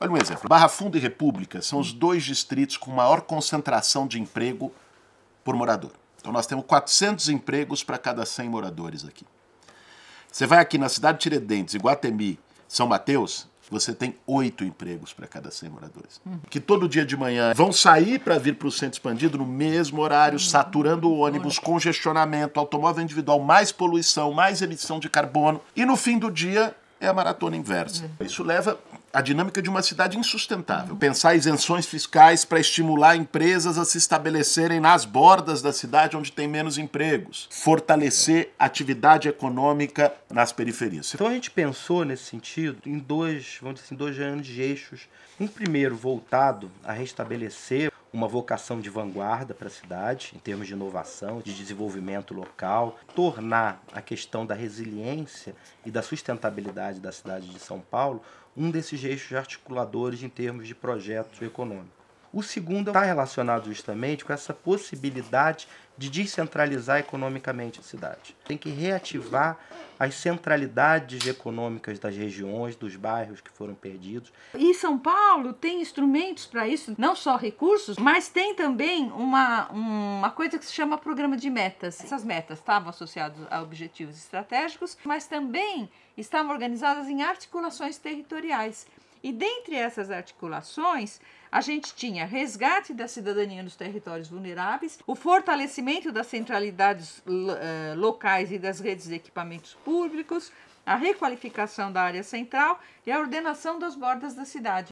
Olha um exemplo: Barra Funda e República são os dois distritos com maior concentração de emprego por morador. Então nós temos 400 empregos para cada 100 moradores aqui. Você vai aqui na cidade de Tiradentes, Iguatemi, São Mateus, você tem oito empregos para cada 100 moradores. Uhum. Que todo dia de manhã vão sair para vir para o centro expandido no mesmo horário, uhum. saturando o ônibus, uhum. congestionamento, automóvel individual, mais poluição, mais emissão de carbono. E no fim do dia é a maratona inversa. Uhum. Isso leva a dinâmica de uma cidade insustentável. Uhum. Pensar isenções fiscais para estimular empresas a se estabelecerem nas bordas da cidade onde tem menos empregos. Fortalecer atividade econômica nas periferias. Então a gente pensou nesse sentido em dois, vamos dizer assim, dois grandes eixos. Um primeiro voltado a restabelecer uma vocação de vanguarda para a cidade, em termos de inovação, de desenvolvimento local, tornar a questão da resiliência e da sustentabilidade da cidade de São Paulo um desses eixos articuladores em termos de projetos econômicos. O segundo está relacionado justamente com essa possibilidade de descentralizar economicamente a cidade. Tem que reativar as centralidades econômicas das regiões, dos bairros que foram perdidos. E São Paulo tem instrumentos para isso, não só recursos, mas tem também uma, uma coisa que se chama programa de metas. Essas metas estavam associadas a objetivos estratégicos, mas também estavam organizadas em articulações territoriais. E dentre essas articulações, a gente tinha resgate da cidadania nos territórios vulneráveis, o fortalecimento das centralidades eh, locais e das redes de equipamentos públicos, a requalificação da área central e a ordenação das bordas da cidade.